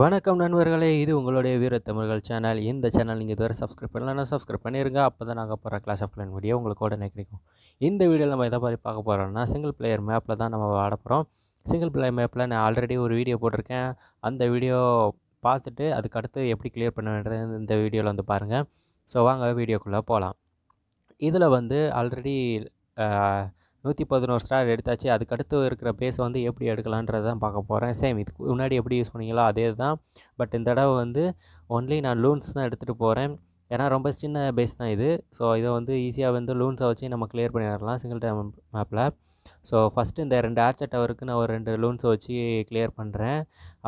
வணக்கம் நண்பர்களே இது உங்களுடைய வீர தமிழர்கள் சேனல் இந்த சேனல் நீங்கள் இதுவரை சப்ஸ்கிரைப் பண்ணலாம் சப்ஸ்கிரைப் பண்ணிடுங்க அப்போ தான் நாங்கள் போகிற கிளாஸ் ஆஃப் லைன் வீடியோ உங்களுக்கு உடனே கிடைக்கும் இந்த வீடியோவில் நம்ம எதை பற்றி பார்க்க போகிறோம்னா சிங்கிள் பிளேயர் மேப்பில் தான் நம்ம ஆட போகிறோம் சிங்கிள் பிளேயர் மேப்பில் நான் ஆல்ரெடி ஒரு வீடியோ போட்டிருக்கேன் அந்த வீடியோ பார்த்துட்டு அதுக்கடுத்து எப்படி கிளியர் பண்ண வேண்டியது இந்த வீடியோவில் வந்து பாருங்கள் ஸோ வாங்க வீடியோக்குள்ளே போகலாம் இதில் வந்து ஆல்ரெடி நூற்றி பதினோரு ஸ்டார் எடுத்தாச்சு அதுக்கடுத்து இருக்கிற பேஸ் வந்து எப்படி எடுக்கலான்றதை தான் பார்க்க போகிறேன் சேம் இதுக்கு முன்னாடி எப்படி யூஸ் பண்ணிங்களோ அதே தான் பட் இந்த தடவை வந்து ஒன்லி நான் லூன்ஸ் தான் எடுத்துகிட்டு போகிறேன் ஏன்னா ரொம்ப சின்ன பேஸ் தான் இது ஸோ இதை வந்து ஈஸியாக வந்து லூன்ஸை வச்சு நம்ம கிளியர் வரலாம் சிங்கிள் டைம் மேப்பில் ஸோ ஃபஸ்ட்டு இந்த ரெண்டு ஆர்ச்சர் டவருக்கு நான் ஒரு ரெண்டு லூன்ஸை வச்சு கிளியர் பண்ணுறேன்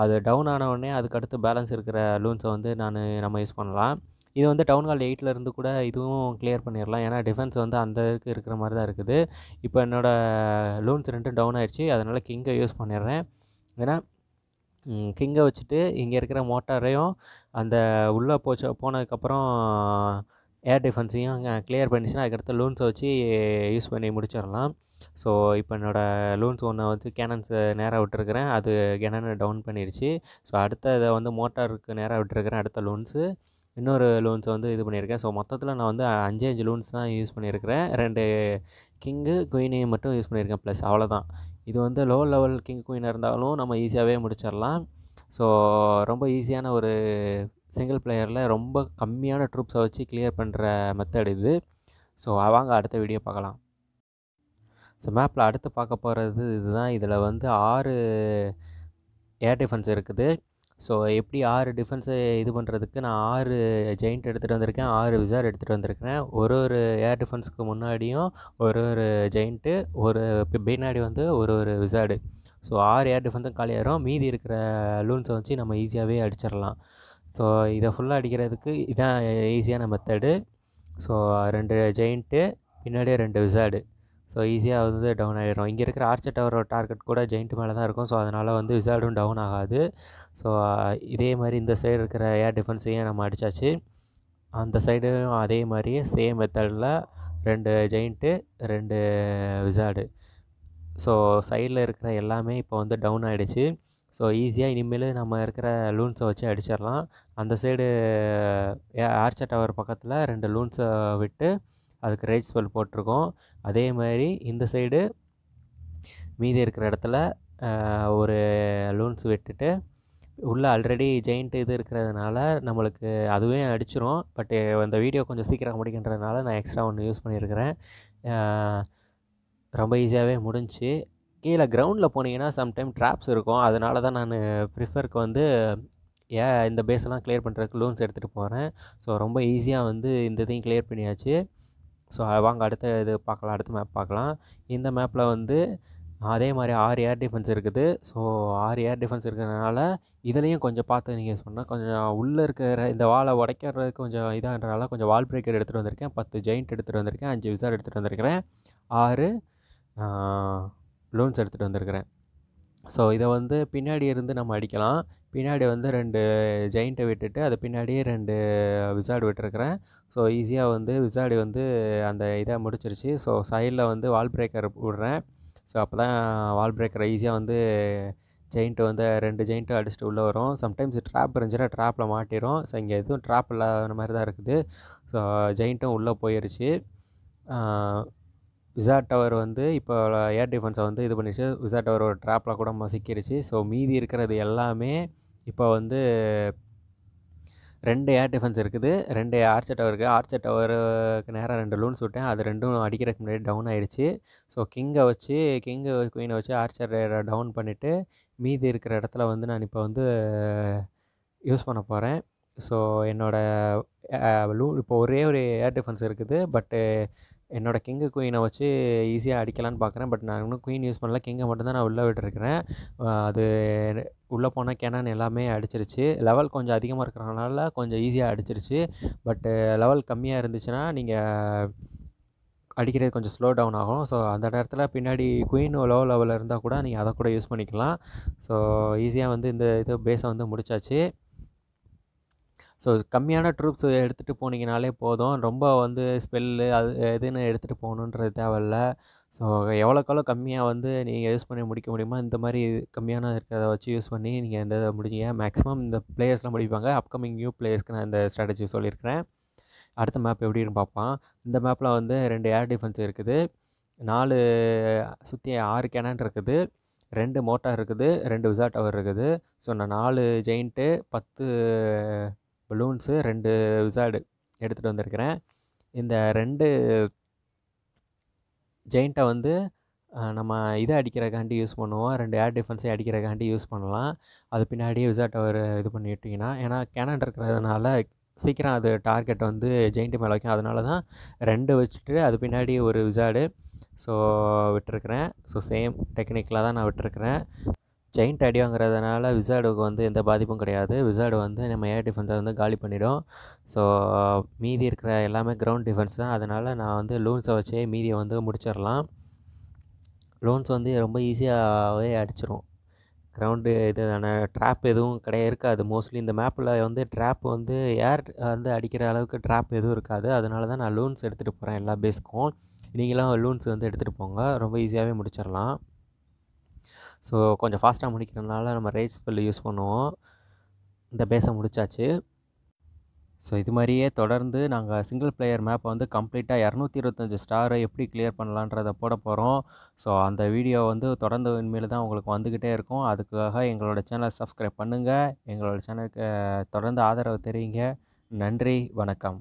அது டவுன் ஆனவுடனே அதுக்கடுத்து பேலன்ஸ் இருக்கிற லூன்ஸை வந்து நான் நம்ம யூஸ் பண்ணலாம் இது வந்து டவுன் ஹால் எயிட்டில் இருந்து கூட இதுவும் கிளியர் பண்ணிடலாம் ஏன்னா டிஃபென்ஸ் வந்து அந்த இருக்கு இருக்கிற மாதிரி தான் இருக்குது இப்போ என்னோடய லூன்ஸ் ரெண்டும் டவுன் ஆகிடுச்சு அதனால் கிங்கை யூஸ் பண்ணிடுறேன் ஏன்னா கிங்கை வச்சுட்டு இங்கே இருக்கிற மோட்டாரையும் அந்த உள்ளே போச்சு போனதுக்கப்புறம் ஏர் டிஃபென்ஸையும் கிளியர் பண்ணிச்சுன்னா அதுக்கடுத்த லூன்ஸை வச்சு யூஸ் பண்ணி முடிச்சிடலாம் ஸோ இப்போ என்னோடய லூன்ஸ் ஒன்று வந்து கேனன்ஸை நேராக விட்டுருக்குறேன் அது கேனனை டவுன் பண்ணிடுச்சு ஸோ அடுத்த இதை வந்து மோட்டாருக்கு நேராக விட்டுருக்குறேன் அடுத்த லூன்ஸு இன்னொரு லோன்ஸை வந்து இது பண்ணியிருக்கேன் ஸோ மொத்தத்தில் நான் வந்து அஞ்சு அஞ்சு லோன்ஸ் தான் யூஸ் பண்ணியிருக்கிறேன் ரெண்டு கிங்கு குயினையும் மட்டும் யூஸ் பண்ணியிருக்கேன் ப்ளஸ் அவ்வளோதான் இது வந்து லோ லெவல் கிங் குயினாக இருந்தாலும் நம்ம ஈஸியாகவே முடிச்சிடலாம் ஸோ ரொம்ப ஈஸியான ஒரு சிங்கிள் பிளேயரில் ரொம்ப கம்மியான ட்ரூப்ஸை வச்சு கிளியர் பண்ணுற மெத்தட் இது ஸோ வாங்க அடுத்த வீடியோ பார்க்கலாம் ஸோ மேப்பில் அடுத்து பார்க்க போகிறது இதுதான் இதில் வந்து ஆறு ஏர் டிஃபென்ஸ் இருக்குது ஸோ எப்படி ஆறு டிஃபென்ஸை இது பண்ணுறதுக்கு நான் ஆறு ஜெயிண்ட் எடுத்துகிட்டு வந்திருக்கேன் ஆறு விசார் எடுத்துகிட்டு வந்திருக்கிறேன் ஒரு ஒரு ஏர் டிஃபென்ஸுக்கு முன்னாடியும் ஒரு ஒரு ஜெயிண்ட்டு ஒரு பின்னாடி வந்து ஒரு ஒரு விசார்டு ஸோ ஆறு ஏர் டிஃபென்ஸும் காலியாகிடும் மீதி இருக்கிற லூன்ஸை வச்சு நம்ம ஈஸியாகவே அடிச்சிடலாம் ஸோ இதை ஃபுல்லாக அடிக்கிறதுக்கு இதான் ஈஸியான மெத்தடு ஸோ ரெண்டு ஜெயிண்ட்டு பின்னாடியே ரெண்டு விசார்டு ஸோ ஈஸியாக வந்து டவுன் ஆகிடும் இங்கே இருக்கிற ஆர்ச்சர் டவரோட டார்கெட் கூட ஜெயிண்ட் மேலே தான் இருக்கும் ஸோ அதனால் வந்து விசார்டும் டவுன் ஆகாது ஸோ இதே மாதிரி இந்த சைடு இருக்கிற ஏர் டிஃபென்ஸையும் நம்ம அடித்தாச்சு அந்த சைடும் அதே மாதிரியே சேம் மெத்தடில் ரெண்டு ஜெயிண்ட்டு ரெண்டு விசார்டு ஸோ சைடில் இருக்கிற எல்லாமே இப்போ வந்து டவுன் ஆகிடுச்சு ஸோ ஈஸியாக இனிமேல் நம்ம இருக்கிற லூன்ஸை வச்சு அடிச்சிடலாம் அந்த சைடு ஆர்ச்சர் டவர் பக்கத்தில் ரெண்டு லூன்ஸை விட்டு அதுக்கு ரைட் ஸ்பெல் போட்டிருக்கோம் அதே மாதிரி இந்த சைடு மீதி இருக்கிற இடத்துல ஒரு லூன்ஸ் விட்டுட்டு உள்ளே ஆல்ரெடி ஜெயிண்ட்டு இது இருக்கிறதுனால நம்மளுக்கு அதுவே அடிச்சிரும் பட் அந்த வீடியோ கொஞ்சம் சீக்கிரம் முடிக்கின்றதுனால நான் எக்ஸ்ட்ரா ஒன்று யூஸ் பண்ணியிருக்கிறேன் ரொம்ப ஈஸியாகவே முடிஞ்சு கீழே கிரவுண்டில் போனீங்கன்னா சம்டைம் ட்ராப்ஸ் இருக்கும் அதனால தான் நான் ப்ரிஃபருக்கு வந்து ஏன் இந்த பேஸெல்லாம் கிளியர் பண்ணுறதுக்கு லோன்ஸ் எடுத்துகிட்டு போகிறேன் ஸோ ரொம்ப ஈஸியாக வந்து இந்த இதையும் கிளியர் பண்ணியாச்சு ஸோ அதை வாங்க அடுத்த இது பார்க்கலாம் அடுத்த மேப் பார்க்கலாம் இந்த மேப்பில் வந்து அதே மாதிரி ஆறு ஏர் டிஃபென்ஸ் இருக்குது ஸோ ஆறு ஏர் டிஃபென்ஸ் இருக்கிறதுனால இதுலேயும் கொஞ்சம் பார்த்து நீங்கள் சொன்னால் கொஞ்சம் உள்ளே இருக்கிற இந்த வாழை உடைக்கிறதுக்கு கொஞ்சம் இதாகிறனால கொஞ்சம் வால் பிரேக்கர் எடுத்துகிட்டு வந்திருக்கேன் பத்து ஜெயிண்ட் எடுத்துகிட்டு வந்திருக்கேன் அஞ்சு விசார் எடுத்துகிட்டு வந்திருக்கிறேன் ஆறு லோன்ஸ் எடுத்துகிட்டு வந்திருக்கிறேன் ஸோ இதை வந்து பின்னாடி இருந்து நம்ம அடிக்கலாம் பின்னாடி வந்து ரெண்டு ஜெயிண்ட்டை விட்டுட்டு அது பின்னாடியே ரெண்டு விசார்டு விட்டுருக்குறேன் ஸோ ஈஸியாக வந்து விசாடி வந்து அந்த இதை முடிச்சிருச்சு ஸோ சைடில் வந்து வால் பிரேக்கர் விடுறேன் ஸோ அப்போ தான் வால் பிரேக்கரை ஈஸியாக வந்து ஜெயிண்ட்டு வந்து ரெண்டு ஜெயிண்ட்டும் அடிச்சுட்டு உள்ளே வரும் சம்டைம்ஸ் ட்ராப் இருந்துச்சுன்னா ட்ராப்பில் மாட்டிடும் ஸோ இங்கே எதுவும் ட்ராப் இல்லாத மாதிரி தான் இருக்குது ஸோ ஜெயிண்ட்டும் உள்ளே போயிடுச்சு விசா டவர் வந்து இப்போ ஏர் டிஃபென்ஸை வந்து இது பண்ணிடுச்சு விசா டவர் ஒரு ட்ராப்பில் கூட சிக்கிருச்சு ஸோ மீதி இருக்கிறது எல்லாமே இப்போ வந்து ரெண்டு ஏர் டிஃபென்ஸ் இருக்குது ரெண்டு ஆர்ச்சர் டவர் இருக்குது ஆர்ச்சர் டவருக்கு நேராக ரெண்டு லூன்ஸ் விட்டேன் அது ரெண்டும் அடிக்கிறதுக்கு முன்னாடி டவுன் ஆயிடுச்சு ஸோ கிங்கை வச்சு கிங்கை குயினை வச்சு ஆர்ச்சர் டவுன் பண்ணிவிட்டு மீதி இருக்கிற இடத்துல வந்து நான் இப்போ வந்து யூஸ் பண்ண போகிறேன் ஸோ என்னோடய லூ இப்போ ஒரே ஒரு ஏர் டிஃபென்ஸ் இருக்குது பட்டு என்னோடய கிங்கு குயினை வச்சு ஈஸியாக அடிக்கலான்னு பார்க்குறேன் பட் நான் இன்னும் குயின் யூஸ் பண்ணல கிங்கை மட்டும்தான் நான் உள்ளே விட்டுருக்கிறேன் அது உள்ளே போனால் கேனான் எல்லாமே அடிச்சிருச்சு லெவல் கொஞ்சம் அதிகமாக இருக்கிறனால கொஞ்சம் ஈஸியாக அடிச்சிருச்சு பட்டு லெவல் கம்மியாக இருந்துச்சுன்னா நீங்கள் அடிக்கிறது கொஞ்சம் ஸ்லோ டவுன் ஆகும் ஸோ அந்த நேரத்தில் பின்னாடி குயின் லோ லெவலில் இருந்தால் கூட நீங்கள் அதை கூட யூஸ் பண்ணிக்கலாம் ஸோ ஈஸியாக வந்து இந்த இது பேஸை வந்து முடித்தாச்சு ஸோ கம்மியான ட்ரூப்ஸ் எடுத்துகிட்டு போனீங்கனாலே போதும் ரொம்ப வந்து ஸ்பெல்லு அது எதுன்னு எடுத்துகிட்டு போகணுன்றது தேவையில்ல ஸோ எவ்வளோக்கெவ்வளோ கம்மியாக வந்து நீங்கள் யூஸ் பண்ணி முடிக்க முடியுமோ இந்த மாதிரி கம்மியான இருக்கிறத வச்சு யூஸ் பண்ணி நீங்கள் இந்த இதை முடிஞ்சிங்க மேக்ஸிமம் இந்த பிளேயர்ஸ்லாம் முடிப்பாங்க அப்கமிங் நியூ பிளேயர்ஸ்க்கு நான் இந்த ஸ்ட்ராட்டஜி சொல்லியிருக்கிறேன் அடுத்த மேப் எப்படின்னு பார்ப்பான் இந்த மேப்பில் வந்து ரெண்டு ஏர் டிஃபென்ஸ் இருக்குது நாலு சுற்றி ஆறு கேனான் இருக்குது ரெண்டு மோட்டார் இருக்குது ரெண்டு விசா டவர் இருக்குது ஸோ நான் நாலு ஜெயிண்ட்டு பத்து பலூன்ஸு ரெண்டு விசார்டு எடுத்துகிட்டு வந்திருக்கிறேன் இந்த ரெண்டு ஜெயிண்ட்டை வந்து நம்ம இதை அடிக்கிறக்காண்டி யூஸ் பண்ணுவோம் ரெண்டு ஏர் டிஃபென்ஸை அடிக்கிறக்காண்டி யூஸ் பண்ணலாம் அது பின்னாடியே விசாட்டை ஒரு இது பண்ணிவிட்டிங்கன்னா ஏன்னா கேனன் இருக்கிறதுனால சீக்கிரம் அது டார்கெட் வந்து ஜெயிண்ட்டு மேலே வைக்கும் அதனால தான் ரெண்டு வச்சுட்டு அது பின்னாடி ஒரு விசாடு ஸோ விட்டுருக்குறேன் ஸோ சேம் டெக்னிக்கில் தான் நான் விட்டுருக்குறேன் ஜெயிண்ட் அடிவாங்கிறதுனால விசாடுக்கு வந்து எந்த பாதிப்பும் கிடையாது விசாடு வந்து நம்ம ஏர் டிஃபென்ஸை வந்து காலி பண்ணிவிடும் ஸோ மீதி இருக்கிற எல்லாமே கிரவுண்ட் டிஃபென்ஸ் தான் அதனால் நான் வந்து லூன்ஸை வச்சே மீதியை வந்து முடிச்சிடலாம் லோன்ஸ் வந்து ரொம்ப ஈஸியாகவே அடிச்சிடும் கிரவுண்டு இதுதான ட்ராப் எதுவும் கிடையாது இருக்காது மோஸ்ட்லி இந்த மேப்பில் வந்து ட்ராப் வந்து ஏர் வந்து அடிக்கிற அளவுக்கு ட்ராப் எதுவும் இருக்காது அதனால தான் நான் லூன்ஸ் எடுத்துகிட்டு போகிறேன் எல்லா பேஸ்க்கும் நீங்களாம் லூன்ஸ் வந்து எடுத்துகிட்டு போங்க ரொம்ப ஈஸியாகவே முடிச்சிடலாம் ஸோ கொஞ்சம் ஃபாஸ்ட்டாக முடிக்கிறதுனால நம்ம ரைட் ஸ்பெல் யூஸ் பண்ணுவோம் இந்த பேஸை முடித்தாச்சு ஸோ இது மாதிரியே தொடர்ந்து நாங்கள் சிங்கிள் பிளேயர் மேப்பை வந்து கம்ப்ளீட்டாக இரநூத்தி இருபத்தஞ்சி ஸ்டாரை எப்படி கிளியர் பண்ணலான்றதை போட போகிறோம் ஸோ அந்த வீடியோ வந்து தொடர்ந்து இனிமேல் தான் உங்களுக்கு வந்துக்கிட்டே இருக்கும் அதுக்காக எங்களோட சேனலை சப்ஸ்கிரைப் பண்ணுங்கள் எங்களோட சேனலுக்கு தொடர்ந்து ஆதரவு தெரியுங்க நன்றி வணக்கம்